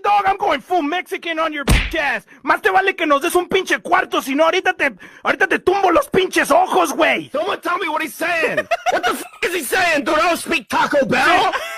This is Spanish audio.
dog. I'm going full Mexican on your bitch ass. Más te vale que nos des un pinche cuarto, si no, ahorita te, ahorita te tumbo los pinches ojos, güey. Someone tell me what he's saying. what the fuck is he saying, dude? I don't speak Taco Bell.